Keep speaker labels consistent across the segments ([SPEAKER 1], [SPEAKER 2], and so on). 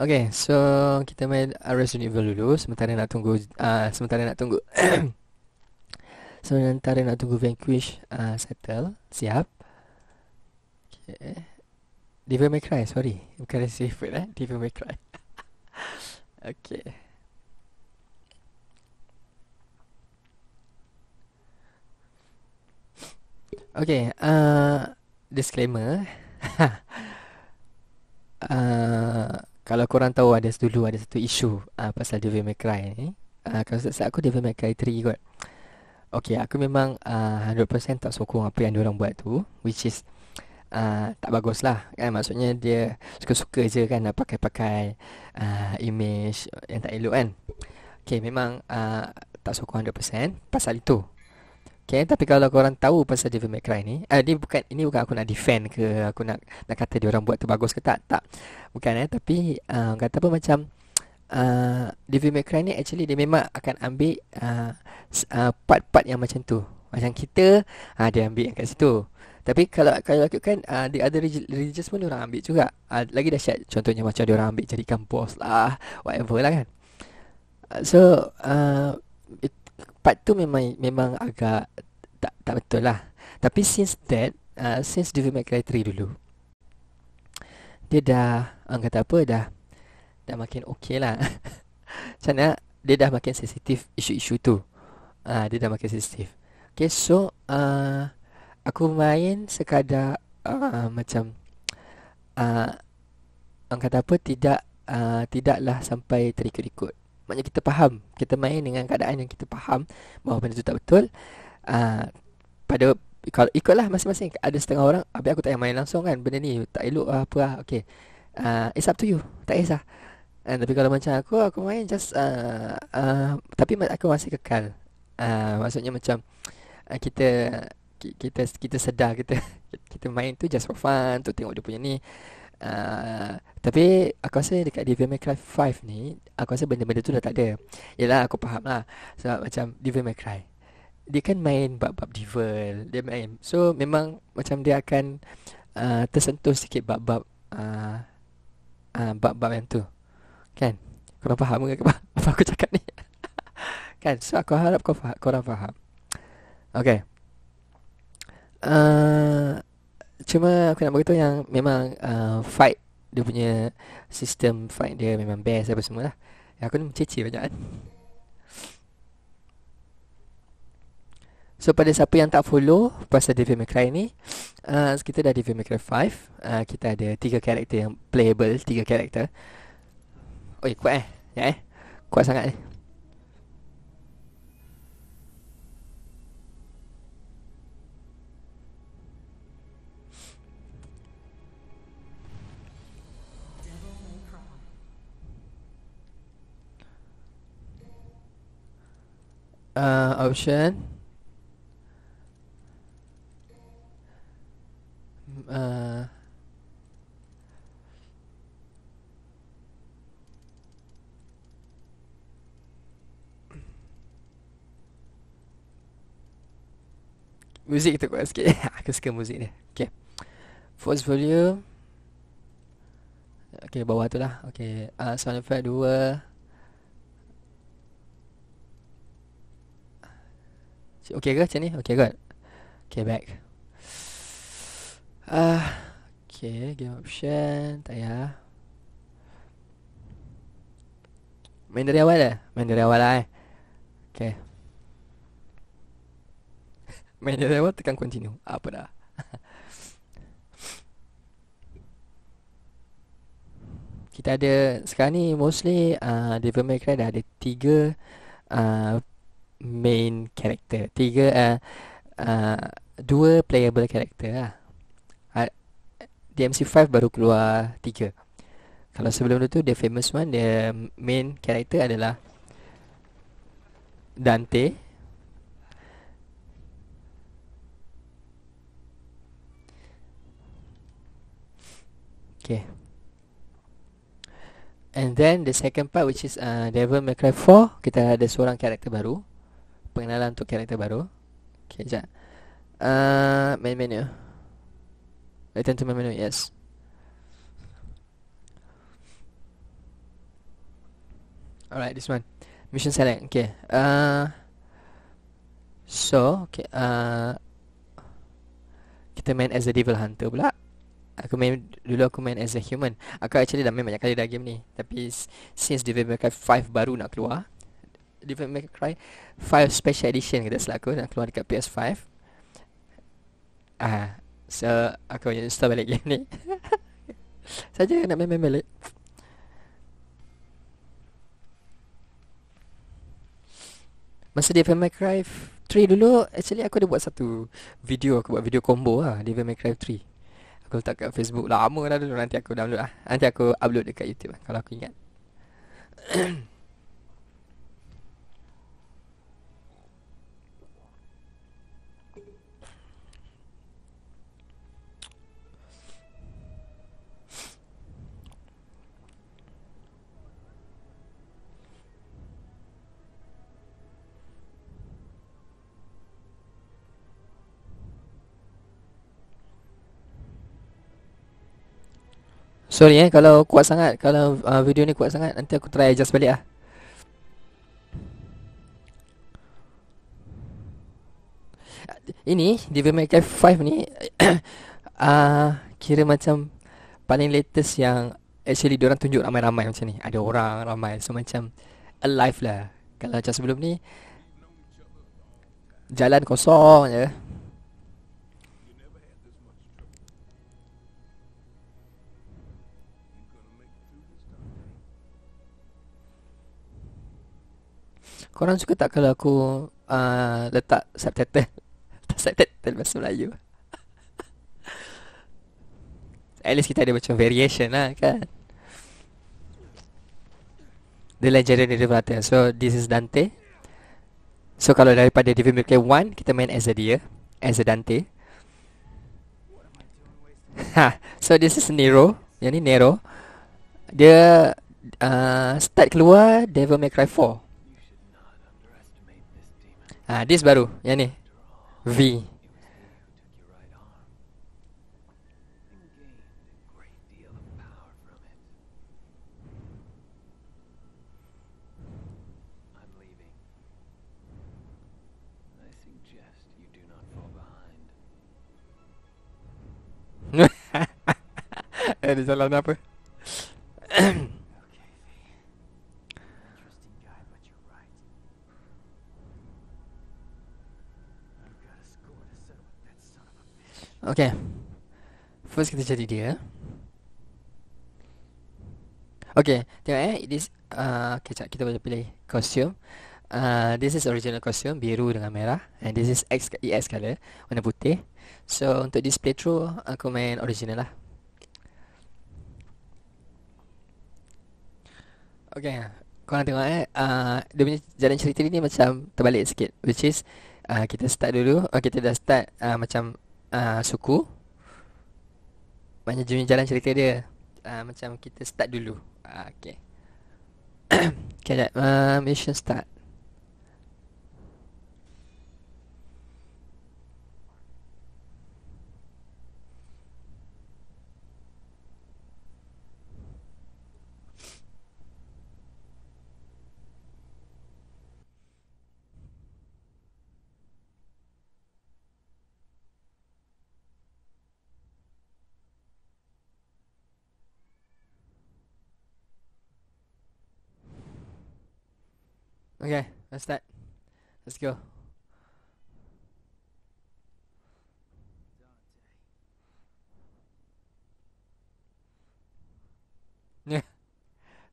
[SPEAKER 1] Okay, so kita main Resident Evil dulu sementara nak tunggu uh, sementara nak tunggu. sementara nak tunggu Vanquish uh, settle, siap. Okay. Devil May Cry, sorry. Bukan Resident Evil eh, Devil May Cry. okay. Okay, uh, disclaimer. uh, kalau korang tahu ada dulu ada satu isu uh, pasal Devil May Cry ni. Uh, kalau saya aku Devil May Cry 3 kot. Okay, aku memang uh, ah, 100% tak sokong apa yang diorang buat tu. Which is Uh, tak bagus lah kan maksudnya dia suka-suka je kan nak pakai-pakai uh, image yang tak elok kan okay memang uh, tak sokong 100% pasal itu Okay, tapi kalau korang tahu pasal Devil May Cry ni, eh, ini bukan ini bukan aku nak defend ke aku nak nak kata dia orang buat tu bagus ke tak. Tak. Bukan eh, tapi uh, kata apa macam uh, Devil May Cry ni actually dia memang akan ambil uh, uh, part-part yang macam tu. Macam kita uh, dia ambil yang kat situ. Tapi kalau kalau aku kan uh, the other religious pun dia orang ambil juga. Uh, lagi dahsyat contohnya macam dia orang ambil jadikan boss lah, whatever lah kan. so uh, it, part tu memang memang agak tak tak betul lah. Tapi since that, uh, since Devil May Cry 3 dulu, dia dah, orang kata apa, dah dah makin okey lah. Macam mana, dia dah makin sensitif isu-isu tu. Uh, dia dah makin sensitif. Okay, so uh, aku main sekadar uh, macam uh, orang kata apa, tidak uh, tidaklah sampai terikut-ikut. Maknanya kita faham Kita main dengan keadaan yang kita faham Bahawa benda tu tak betul uh, Pada kalau ikutlah masing-masing Ada setengah orang Habis aku tak payah main langsung kan Benda ni tak elok lah apa lah Okay uh, ah, It's up to you Tak kisah uh, Tapi kalau macam aku Aku main just uh, uh, Tapi aku masih kekal uh, Maksudnya macam uh, Kita kita kita sedar kita kita main tu just for fun tu tengok dia punya ni Ah, tapi aku rasa dekat Devil May Cry 5 ni Aku rasa benda-benda tu dah tak ada Yelah aku faham lah Sebab macam Devil May Cry Dia kan main bab-bab Devil Dia main So memang macam dia akan uh, Tersentuh sikit bab-bab uh, uh, Bab-bab yang tu Kan Korang faham ke apa aku cakap ni Kan So aku harap kau faham, korang faham Okay uh, cuma aku nak beritahu yang memang uh, fight dia punya sistem fight dia memang best apa semua lah. Yang aku ni mencici banyak kan. So pada siapa yang tak follow pasal Devil May Cry ni uh, Kita dah Devil May Cry 5 uh, Kita ada tiga karakter yang playable tiga karakter Oi kuat eh Ya eh Kuat sangat eh. uh, option uh, Muzik kita kuat sikit Aku suka muzik ni Okay First volume Okay bawah tu lah Okay uh, Sound effect Okay ke macam ni? Okay kot Okay back uh, Okay game option Tak payah Main dari awal lah Main dari awal lah eh Okay Main dari awal tekan continue Apa dah Kita ada Sekarang ni mostly uh, Devil May Cry dah ada tiga. uh, main character tiga uh, uh, dua playable character lah uh, ah, DMC5 baru keluar tiga kalau sebelum tu dia famous one dia main character adalah Dante Okay. And then the second part which is uh, Devil May Cry 4 Kita ada seorang karakter baru pengenalan untuk karakter baru. Okay, jap. Uh, main menu. Return to main menu, yes. Alright, this one. Mission select, okay. Uh, so, okay. Uh, kita main as a devil hunter pula. Aku main dulu aku main as a human. Aku actually dah main banyak kali dah game ni. Tapi since Devil May Cry 5 baru nak keluar, Devil May Cry 5 Special Edition kata selaku nak keluar dekat PS5. Ah, uh, so aku nak install balik game ni. Saja nak main-main balik. Masa Devil May Cry 3 dulu, actually aku ada buat satu video, aku buat video combo lah, Devil May Cry 3. Aku letak kat Facebook lama dah dulu, nanti aku download lah. Nanti aku upload dekat YouTube lah, kalau aku ingat. Sorry eh kalau kuat sangat kalau uh, video ni kuat sangat nanti aku try adjust balik ah. Ini Devil May Cry 5 ni uh, kira macam paling latest yang actually diorang tunjuk ramai-ramai macam ni. Ada orang ramai so macam alive lah. Kalau macam sebelum ni jalan kosong je. Ya. Korang suka tak kalau aku uh, letak subtitle? Letak subtitle bahasa Melayu. At least kita ada macam variation lah kan. The Legendary River So this is Dante. So kalau daripada Devil May Cry 1, kita main as a dia. As a Dante. Ha, so this is Nero. Yang ni Nero. Dia uh, start keluar Devil May Cry 4. Nah, this baru, yang ni. V. eh, dia salah apa? Okay First kita cari dia Okay Tengok eh This uh, Okay kita boleh pilih Costume uh, This is original costume Biru dengan merah And this is X ES color Warna putih So untuk display true, Aku main original lah Okay Korang tengok eh uh, Dia punya jalan cerita ni Macam terbalik sikit Which is uh, Kita start dulu okay, Kita dah start uh, Macam uh, suku jenis jalan cerita dia uh, Macam kita start dulu uh, Okay Okay, uh, mission start Okay, that's that. Let's go.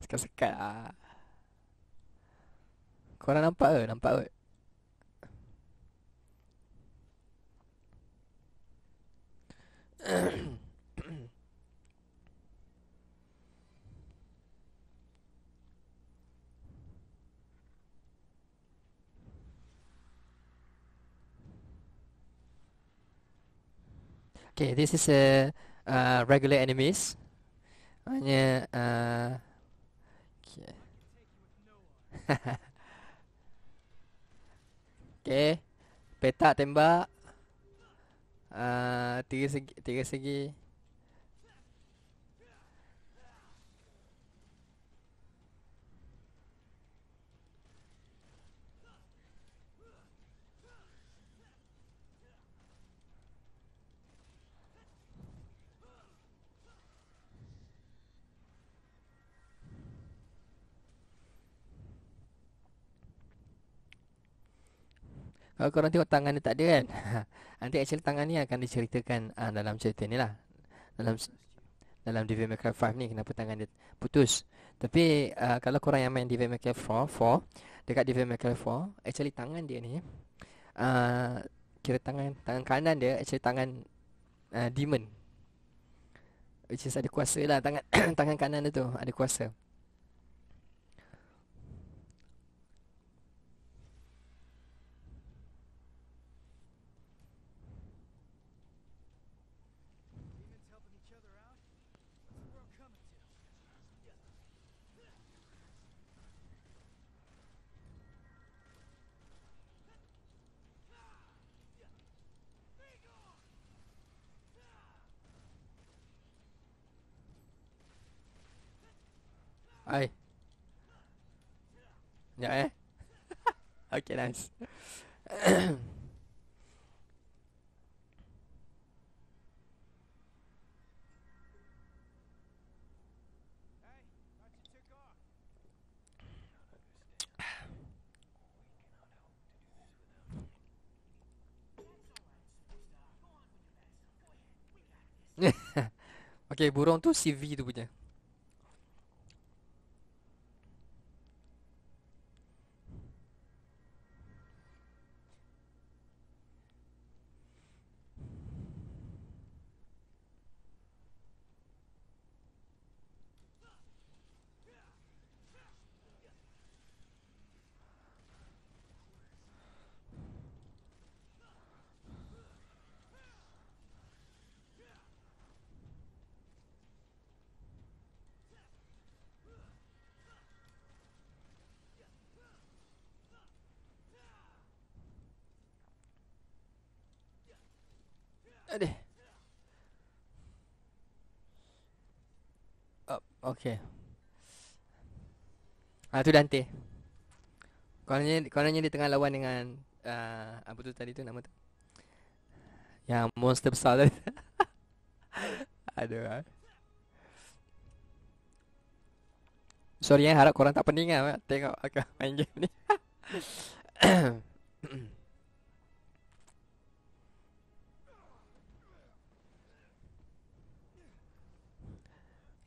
[SPEAKER 1] Sekat-sekat ah. Korang nampak ke? Nampak kot. Ahem. Okay, this is a uh, regular enemies. Hanya uh, okay. okay, petak tembak. Uh, tiga segi, tiga segi. Kalau korang tengok tangan dia tak ada kan Nanti actually tangan ni akan diceritakan uh, Dalam cerita ni lah Dalam dalam Devil May Cry 5 ni Kenapa tangan dia putus Tapi uh, kalau korang yang main Devil May Cry 4, 4 Dekat Devil May Cry 4 Actually tangan dia ni uh, Kira tangan tangan kanan dia Actually tangan uh, demon Which is ada kuasa lah tangan, tangan kanan dia tu ada kuasa Hai Sekejap eh Okay nice okay, burung tu CV tu punya. Okay Ah tu Dante. Kononnya kononnya dia tengah lawan dengan uh, apa tu tadi tu nama tu? Yang monster besar tadi. Aduh. Ah. Sorry eh harap korang tak pening ah tengok aku main game ni.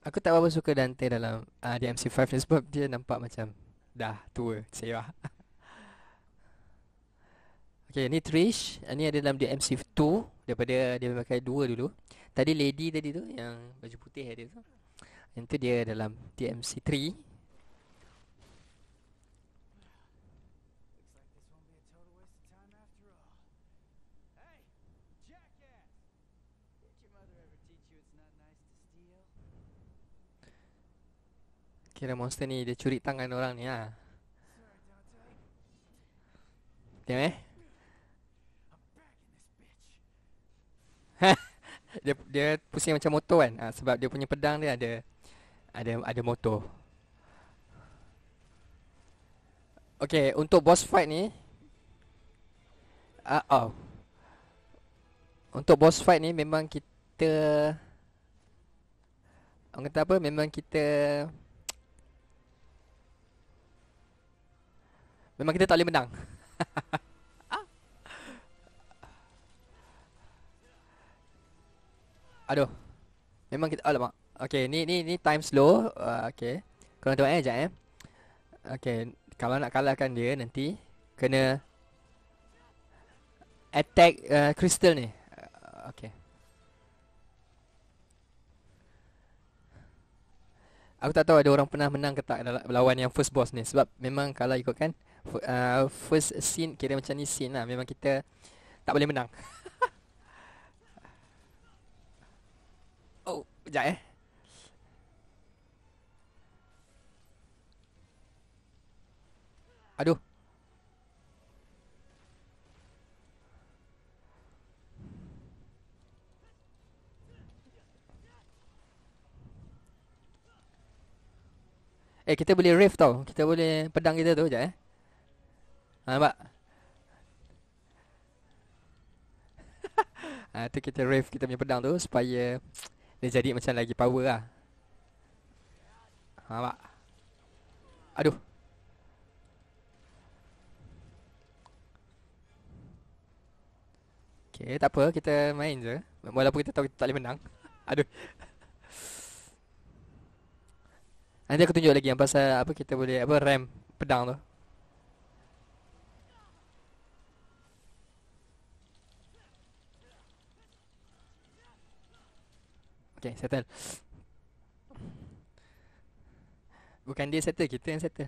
[SPEAKER 1] aku tak berapa suka Dante dalam uh, di MC5 ni sebab dia nampak macam dah tua saya Okay, ni Trish. Ah, ni ada dalam DMC 2. Daripada dia memakai dua dulu. Tadi lady tadi tu yang baju putih ada tu. Yang tu dia dalam DMC Kira monster ni dia curi tangan orang ni lah Okay meh dia, dia pusing macam motor kan ha, Sebab dia punya pedang dia ada Ada ada motor Okay untuk boss fight ni uh, oh. Untuk boss fight ni memang kita Orang kata apa memang kita Memang kita tak boleh menang ah. Aduh Memang kita Alamak Okay ni ni ni time slow uh, ah, Okay Korang tengok eh sekejap eh Okay Kalau nak kalahkan dia nanti Kena Attack Kristal eh, uh, ni uh, ah, Okay Aku tak tahu ada orang pernah menang ke tak Lawan yang first boss ni Sebab memang kalau ikutkan uh, first scene kira macam ni scene lah memang kita tak boleh menang. oh, jaya? eh. Aduh. Eh kita boleh rave tau. Kita boleh pedang kita tu je eh. Ha, nampak? ha, tu kita rave kita punya pedang tu supaya dia jadi macam lagi power lah. Ha, nampak? Aduh. Okay, tak apa. Kita main je. Walaupun kita tahu kita tak boleh menang. Aduh. Nanti aku tunjuk lagi yang pasal apa kita boleh apa ram pedang tu. Okay settle Bukan dia settle Kita yang settle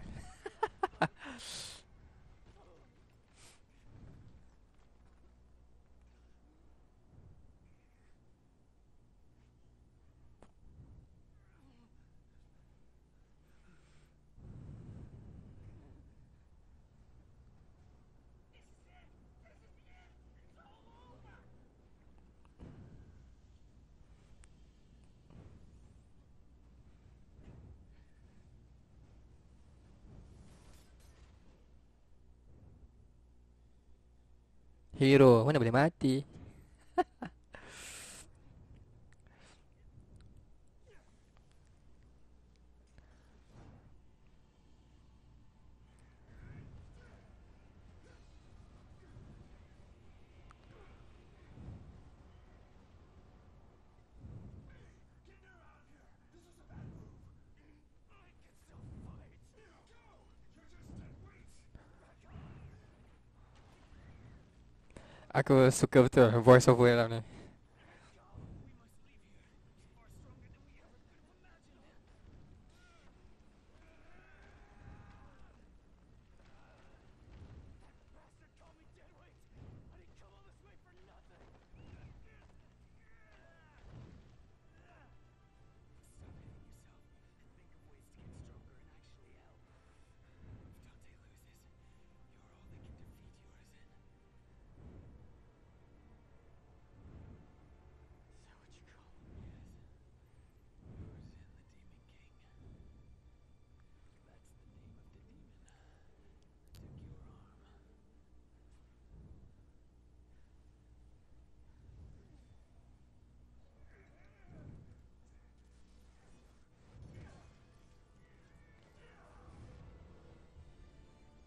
[SPEAKER 1] Hero mana boleh mati? Aku suka betul voice over dalam ni.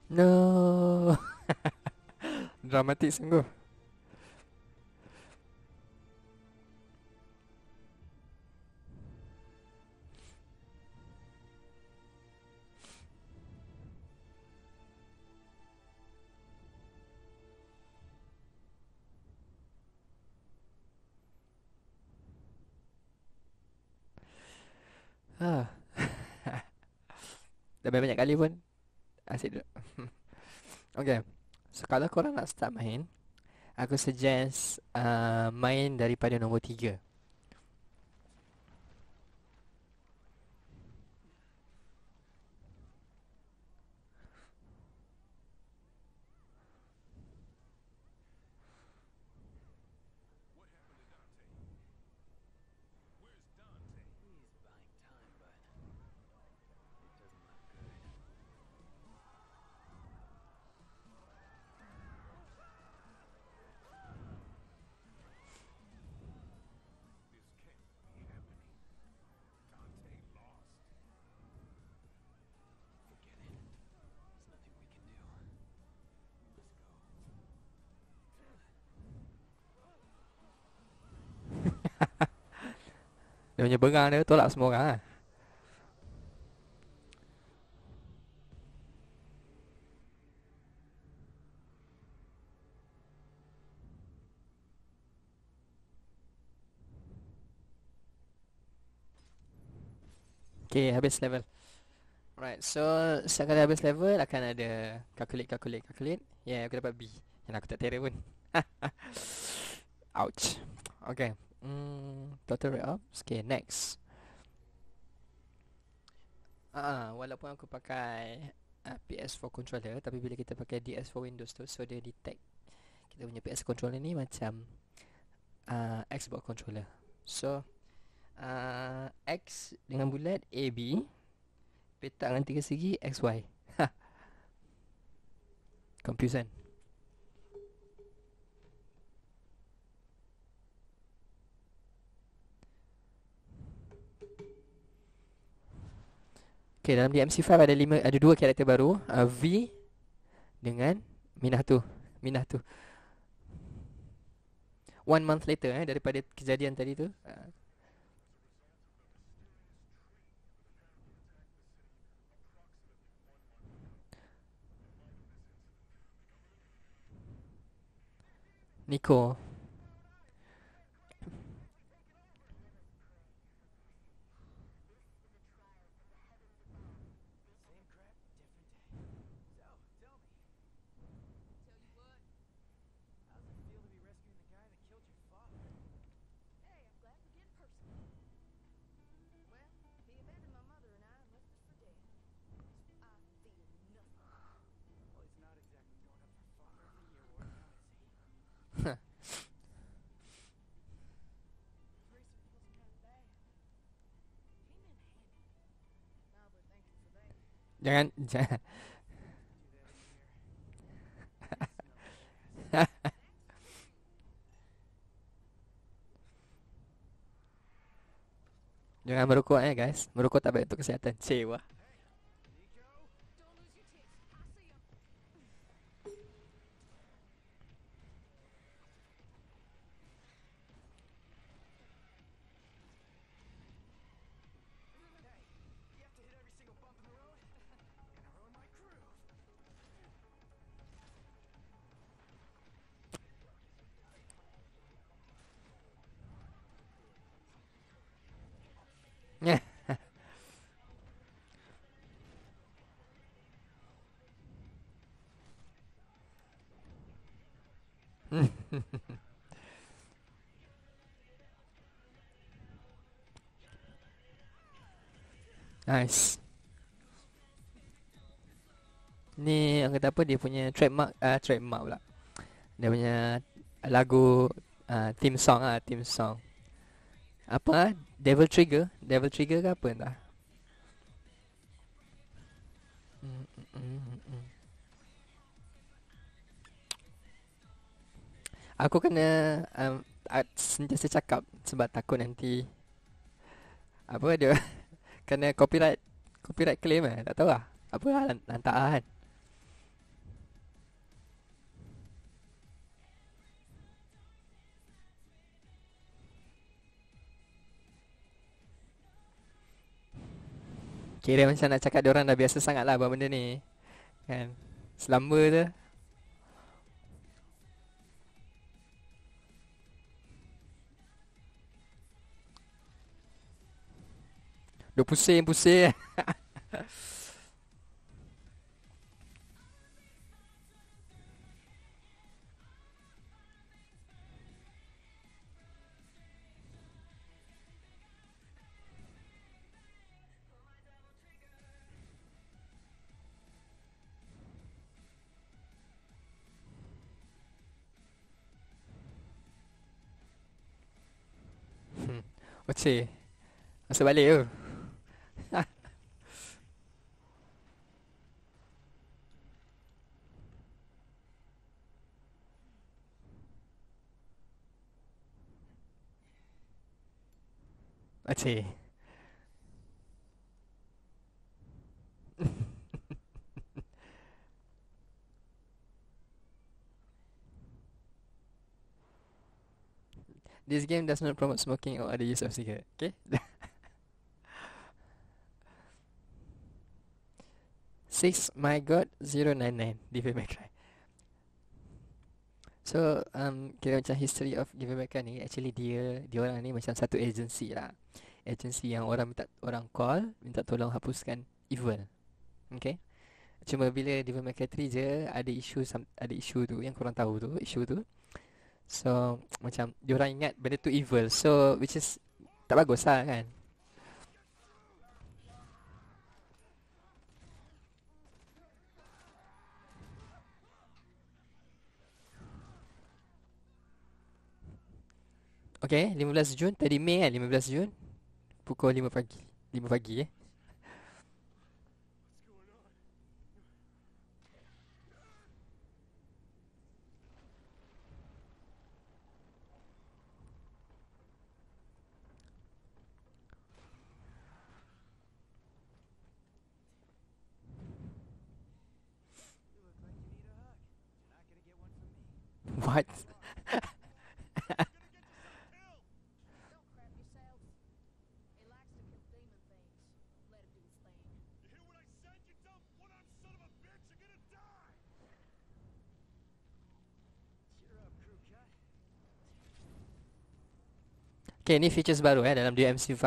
[SPEAKER 1] No. Dramatik sungguh. Ha. Dah banyak kali pun Asyik duduk Okay So kalau korang nak start main Aku suggest uh, Main daripada nombor tiga. Dia punya berang dia tolak semua orang lah Okay, habis level Alright, so setiap kali habis level akan ada calculate, calculate, calculate Yeah, aku dapat B Yang aku tak terror pun Ouch Okay Mm, total rate up. Okay, next. Ah, uh, walaupun aku pakai uh, ah, PS4 controller, tapi bila kita pakai DS4 Windows tu, so dia detect kita punya PS controller ni macam uh, Xbox controller. So uh, X dengan bulat AB petak dengan tiga segi XY. Ha. Confusion. Okay, dalam di MC5 ada lima ada dua karakter baru, uh, V dengan Minah tu. Minah tu. One month later eh daripada kejadian tadi tu. Uh, Nico. Uh. Nicole. Jangan Jangan merokok eh guys Merokok tak baik untuk kesihatan Cewa Nice. Ni orang kata apa dia punya trademark ah uh, trademark pula. Dia punya lagu ah uh, theme song ah uh, theme song. Apa? Uh, Devil Trigger? Devil Trigger ke apa entah? Mm, mm, mm, Aku kena um, ah, sentiasa cakap sebab takut nanti apa dia kena copyright copyright claim eh tak tahu lah apa lah hantar lah kan Kira macam nak cakap diorang dah biasa sangat lah buat benda ni Kan Selama tu Eu puxei, puxei. Hum, você, você valeu. Party. This game does not promote smoking or other use of cigarette. Okay. Six, my God, zero nine nine. Give me cry. So, um, kira macam history of Give Me Cry kan ni actually dia dia orang ni macam satu agency lah agensi yang orang minta orang call minta tolong hapuskan evil. Okay? Cuma bila Devil May Cry je ada isu ada isu tu yang kurang tahu tu, isu tu. So macam diorang ingat benda tu evil. So which is tak bagus lah kan. Okay, 15 Jun. Tadi Mei kan, 15 Jun pukul 5 pagi 5 pagi eh What? Okay, ni features baru eh dalam DMC5.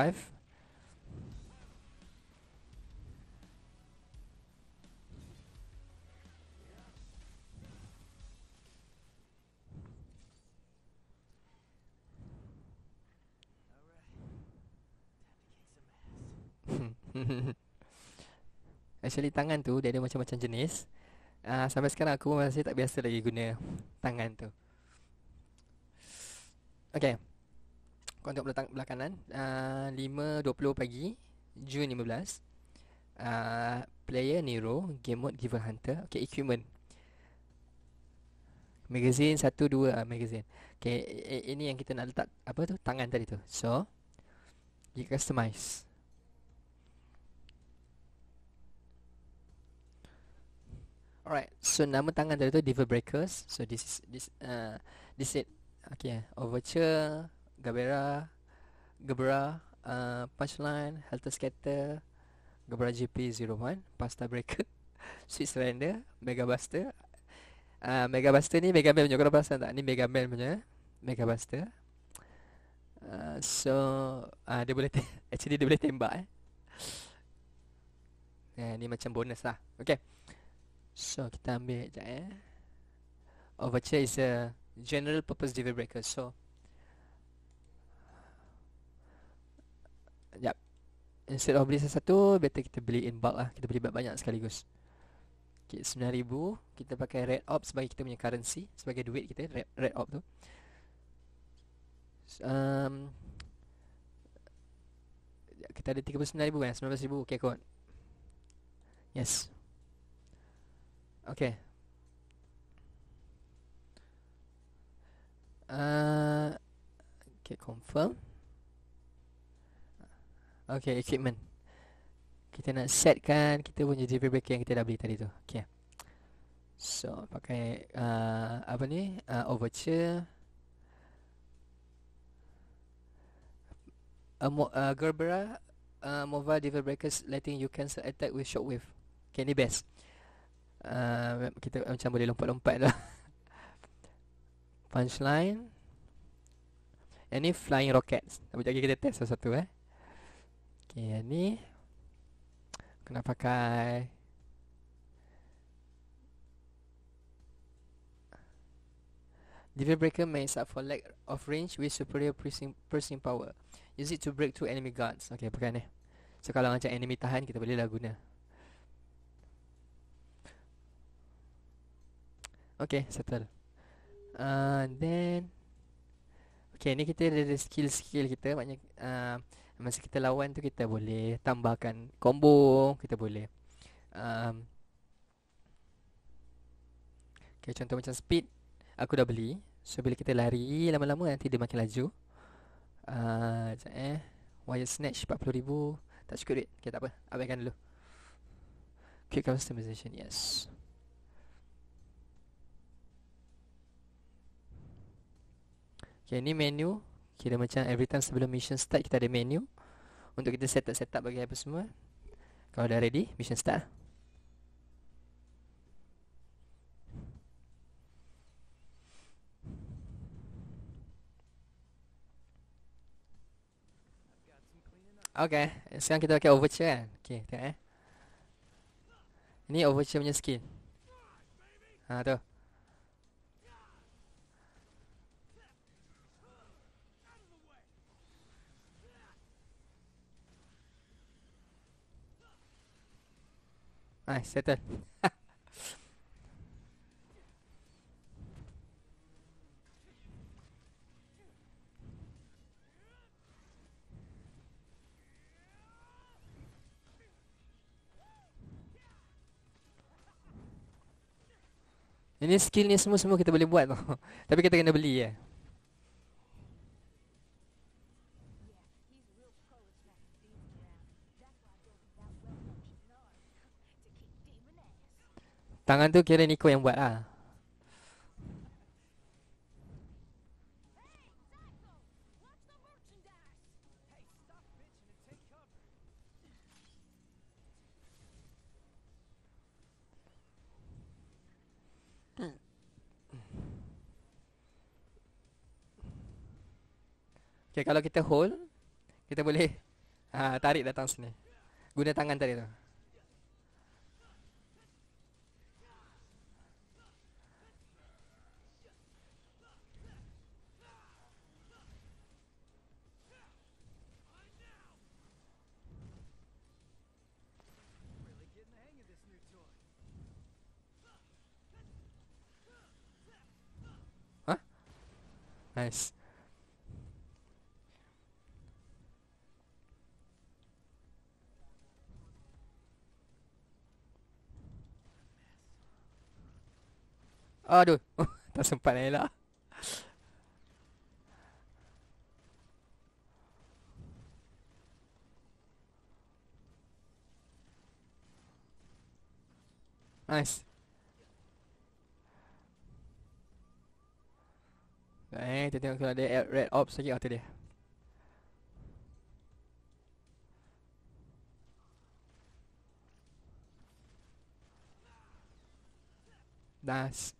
[SPEAKER 1] Actually tangan tu dia ada macam-macam jenis. Uh, sampai sekarang aku masih tak biasa lagi guna tangan tu. Okay. Kau tengok belakang, belakang kanan ah, uh, 5.20 pagi Jun 15 uh, Player Nero Game mode Given Hunter Okay equipment Magazine 1, 2 uh, Magazine Okay Ini yang kita nak letak Apa tu Tangan tadi tu So Get customize Alright So nama tangan tadi tu Devil Breakers So this is This uh, This it Okay Overture Gabera, Gebra, uh, Punchline, Helter Skater, Gebra GP01, Pasta Breaker, Sweet Surrender, Mega Buster. Uh, Mega Buster ni Mega Man punya. Korang perasan tak? Ni Mega Man punya. Eh? Mega Buster. Uh, so, uh, dia boleh, te- actually dia boleh tembak eh. Yeah, ni macam bonus lah. Okay. So, kita ambil sekejap eh. Overture is a general purpose diva breaker. So, instead of beli satu-satu better kita beli in bulk lah kita beli banyak-banyak sekaligus okay, 9000 kita pakai red op sebagai kita punya currency sebagai duit kita red, red op tu um, kita ada 39000 kan eh? 19000 Okay, kot yes Okay. uh, okay confirm Okay, equipment Kita nak setkan Kita punya JP yang kita dah beli tadi tu Okay So, pakai uh, Apa ni? Uh, overture uh, Mo- uh, Gerbera uh, Mobile JP breakers letting you cancel attack with shockwave Okay, ni best uh, Kita macam boleh lompat-lompat lah Punchline Ini flying rockets Tapi lagi kita test satu-satu eh Okay, yang ni Kena pakai Devil Breaker makes up for lack of range with superior piercing, piercing power Use it to break through enemy guards Okay, pakai ni So, kalau macam enemy tahan, kita boleh lah guna Okay, settle uh, Then okey, ni kita ada skill-skill kita Maknanya uh, masa kita lawan tu kita boleh tambahkan combo kita boleh um, okay, contoh macam speed aku dah beli so bila kita lari lama-lama nanti dia makin laju uh, eh wire snatch 40000 tak cukup duit okay, tak apa abaikan dulu quick customization yes Okay, ni menu Kira macam every time sebelum mission start kita ada menu untuk kita set up set up bagi apa semua. Kalau dah ready, mission start. Okay, sekarang kita pakai overture kan? Okay, tengok eh. Ini overture punya skill. Ha tu. Nice, settle. Ini skill ni semua-semua kita boleh buat tu. Tapi kita kena beli je. Ya. Tangan tu kira Nico yang buat lah Okay, kalau kita hold, kita boleh ha, tarik datang sini. Guna tangan tarik tu. Nice. Aduh, tak sempat nak lah elak. Nice. Eh, kita tengok kalau ada red ops lagi atau dia. das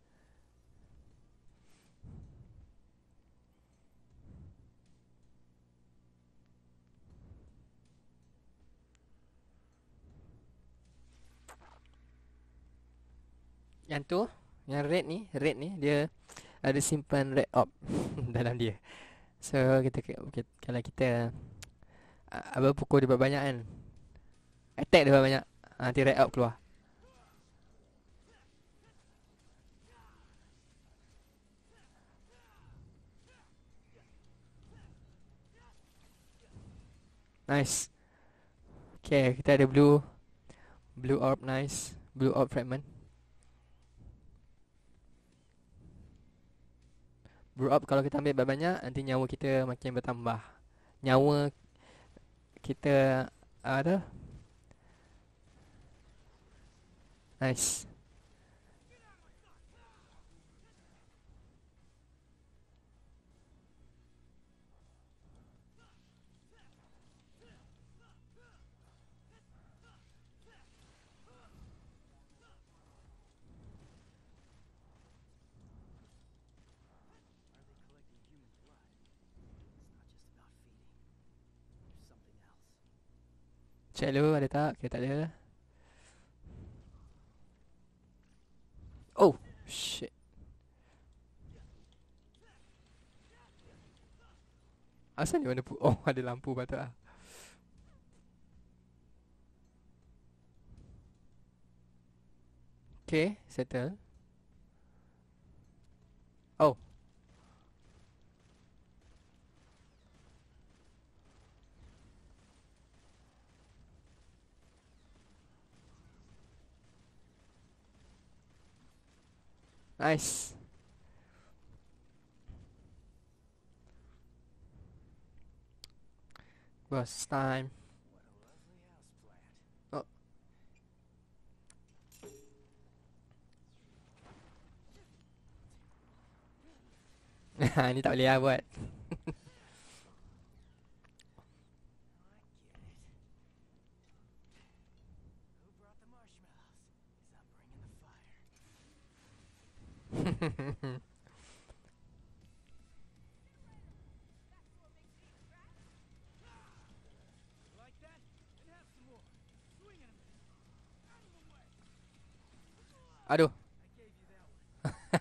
[SPEAKER 1] Yang tu, yang red ni, red ni dia ada simpan red op dalam dia. So kita kalau kita apa pukul dia banyak kan. Attack dia banyak. Ah, nanti red op keluar. Nice. Okay, kita ada blue. Blue orb, nice. Blue orb fragment. grow up kalau kita ambil banyak-banyak nanti nyawa kita makin bertambah. Nyawa kita ada. Ah, nice. Check dulu ada tak kita tak ada Oh Shit Asal ni mana pu Oh ada lampu patut lah Okay settle Oh Nice. Bus time. Oh. Ini tak boleh lah buat Aduh. oh, à,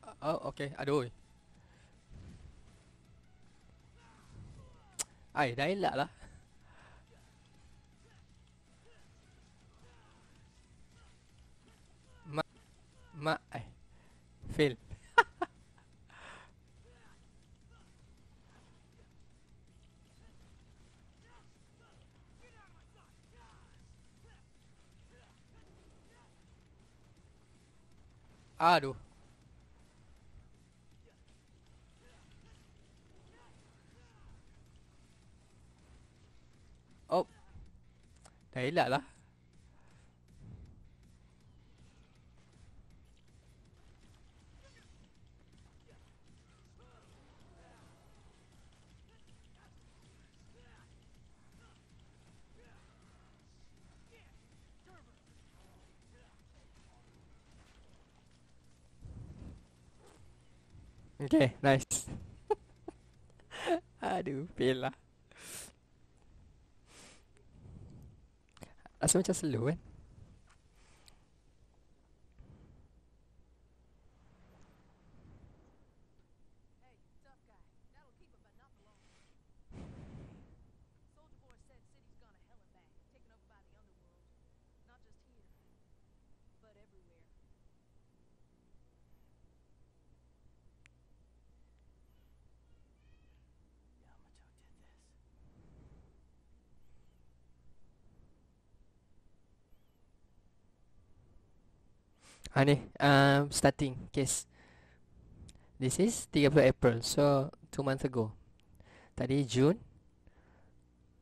[SPEAKER 1] ờ, ờ, okay. Aduh. À, ấy đấy lạ lắm mà mà ấy fail Aduh Tak elak lah Okay, nice Aduh, fail lah Rasa macam slow kan? Ah ni, um, starting case. This is 30 April. So, two months ago. Tadi June.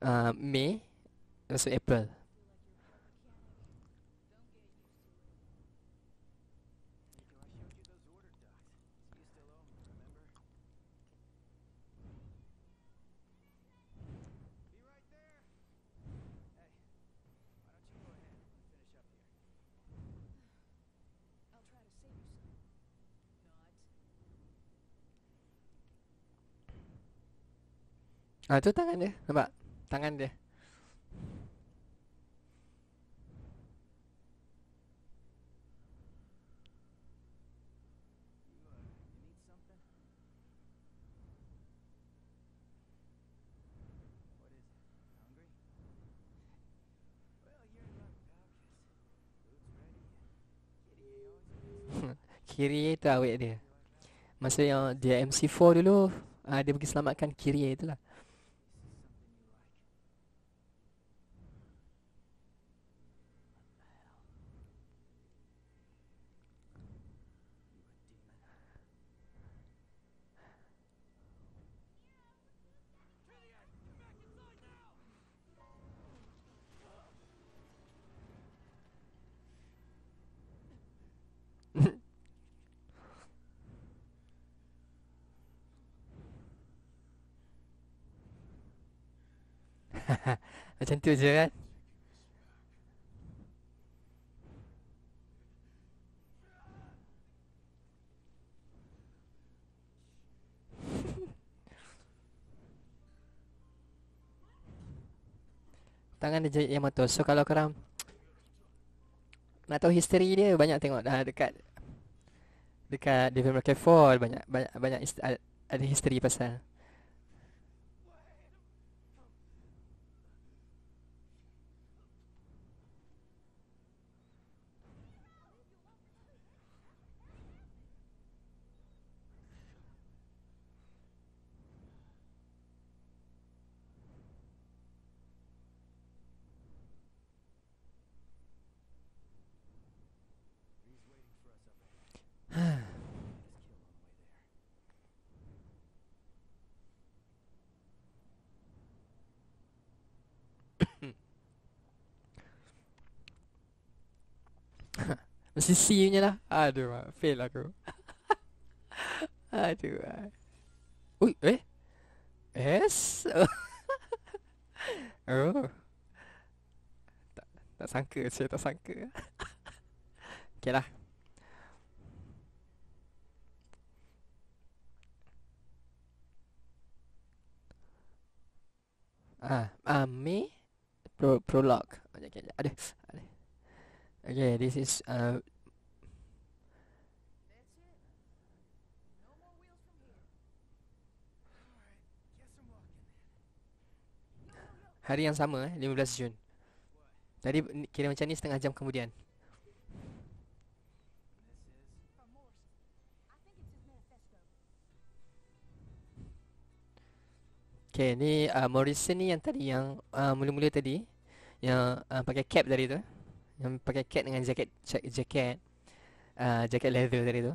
[SPEAKER 1] Uh, May. Also April. Ah tu tangan dia. Nampak? Tangan dia. kiri tu awet dia. Masa yang dia MC4 dulu, ah, dia pergi selamatkan kiri tu lah. Macam tu je kan Tangan dia jahit Yamato So kalau korang Nak tahu history dia Banyak tengok dah dekat Dekat Devil May Cry 4 Banyak Banyak, banyak ada history pasal Mesti C punya lah Aduh Fail aku Aduh Ui Eh S Oh Tak Tak sangka Saya tak sangka Okay lah Ah, ah, me pro prologue. Okay, okay, ada, ada. Okay, this is uh, Hari yang sama eh 15 Jun Tadi kira macam ni setengah jam kemudian Okay ni uh, Morrison ni yang tadi Yang uh, mula-mula tadi Yang uh, pakai cap tadi tu Yang pakai cap dengan jaket Jaket uh, Jaket leather tadi tu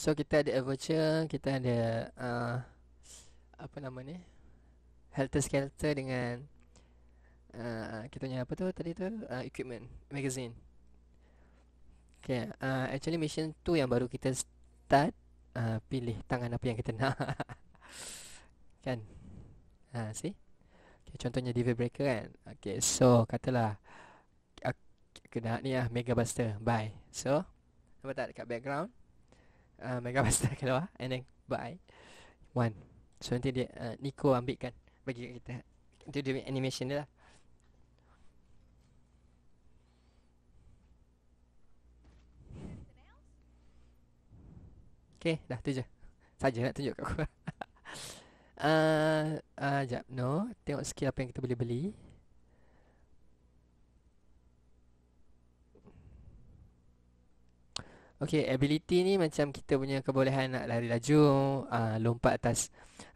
[SPEAKER 1] So kita ada voucher, kita ada uh, apa nama ni? Helter Skelter dengan uh, kita punya apa tu tadi tu uh, equipment magazine. Okay, uh, actually mission tu yang baru kita start uh, pilih tangan apa yang kita nak. kan? Ha, uh, see? Okay, contohnya DV Breaker kan? Okay, so katalah uh, kena ni lah Mega Buster. Bye. So, nampak tak dekat background? Uh, Mega Master keluar ah, And then bye One So nanti dia uh, Nico ambilkan Bagi kat kita Itu dia animation dia lah Okay dah tu je Saja nak tunjuk kat aku Uh, uh, no Tengok skill apa yang kita boleh beli Okay, ability ni macam kita punya kebolehan nak lari laju, uh, lompat atas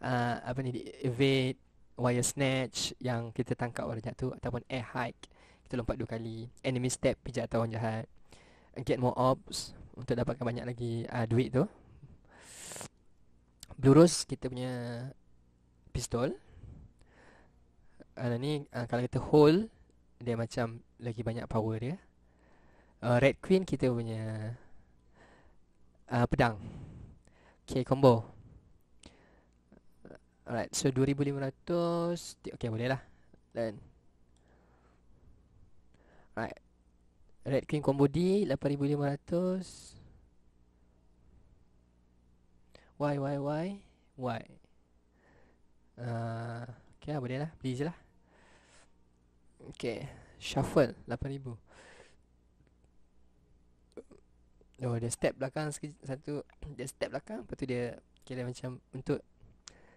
[SPEAKER 1] uh, apa ni, evade, wire snatch yang kita tangkap orang jahat tu ataupun air hike, kita lompat dua kali, enemy step pijak atas orang jahat, get more ops untuk dapatkan banyak lagi uh, duit tu. Blue Rose kita punya pistol. Uh, ni uh, kalau kita hold dia macam lagi banyak power dia. Uh, Red Queen kita punya uh, pedang. Okay, combo. Alright, so 2500. Okay, bolehlah. lah. Then. Alright. Red King combo D, 8500. Why, why, why? Why? Uh, okay, bolehlah, boleh lah. lah. Okay, shuffle 8000. Oh dia step belakang Satu Dia step belakang Lepas tu dia Kira macam Untuk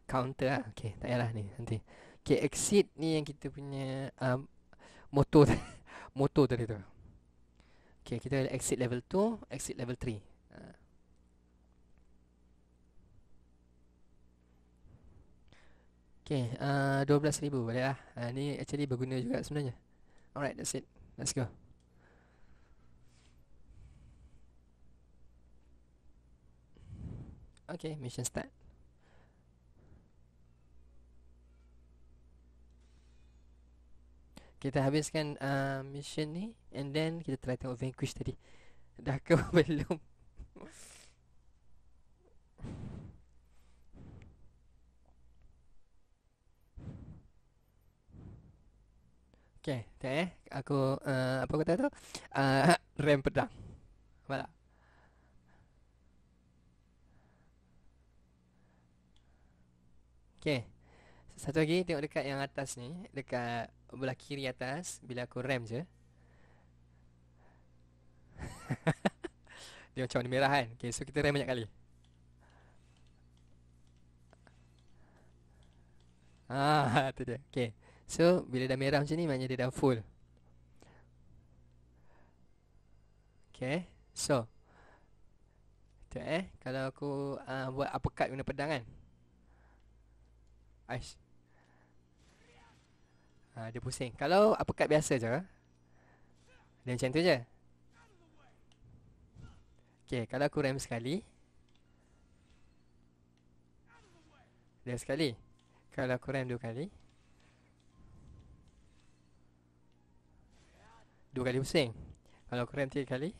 [SPEAKER 1] Counter lah Okay tak lah ni Nanti Okay exit ni yang kita punya um, Motor Motor tadi tu Okay kita ada exit level 2 Exit level 3 ha. Okay, uh, 12,000 boleh lah. Uh, ni actually berguna juga sebenarnya. Alright, that's it. Let's go. Okay, mission start. Kita habiskan uh, mission ni and then kita try tengok vanquish tadi. Dah ke belum? Okay, tengok eh. Aku, uh, apa kata tu? Uh, rem pedang. Malah. Okay Satu lagi tengok dekat yang atas ni Dekat belah kiri atas Bila aku rem je Dia macam warna merah kan Okay so kita rem banyak kali Ah, tu dia. Okay. So, bila dah merah macam ni, maknanya dia dah full. Okay. So. Tengok eh. Kalau aku uh, buat uppercut guna pedang kan. Aish. Ha, dia pusing. Kalau apa uppercut biasa je. Dia macam tu je. Okay, kalau aku ram sekali. Dia sekali. Kalau aku ram dua kali. Dua kali pusing. Kalau aku ram tiga kali.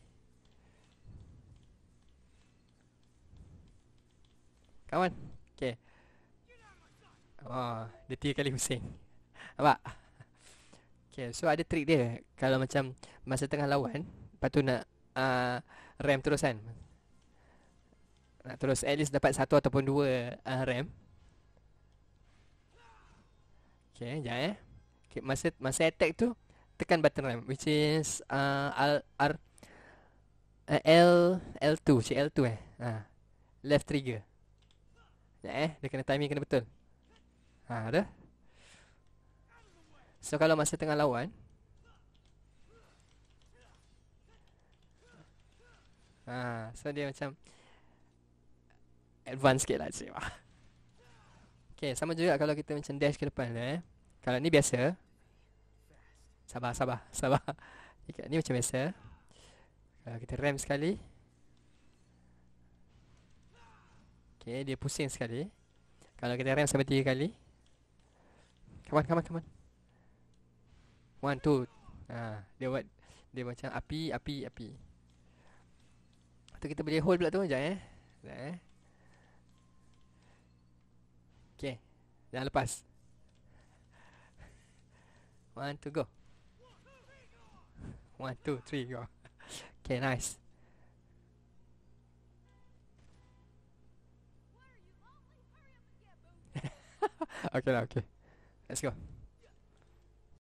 [SPEAKER 1] Kawan. Okay. Oh, dia tiga kali pusing. Nampak? Okay, so ada trik dia. Kalau macam masa tengah lawan, lepas tu nak uh, ah, rem terus kan? Nak terus at least dapat satu ataupun dua uh, ah, rem. Okay, jangan eh. Okay, masa, masa attack tu, tekan button rem. Which is uh, R, R uh, L, L2. Cik L2 eh. Uh, left trigger. Jangan eh, dia kena timing kena betul. Ha, ada. So kalau masa tengah lawan ha, So dia macam Advance sikit lah cik. Okay sama juga kalau kita macam dash ke depan eh. Kalau ni biasa Sabar sabar sabar Ni macam biasa Kalau kita ram sekali Okay dia pusing sekali Kalau kita ram sampai tiga kali Come on, come on, come on. One, two. Ha, dia buat dia macam api, api, api. Tu kita boleh hold pula tu sekejap eh. Sekejap eh. Okay. Jangan lepas. One, two, go. One, two, three, go. Okay, nice. okay lah, okay. Let's go.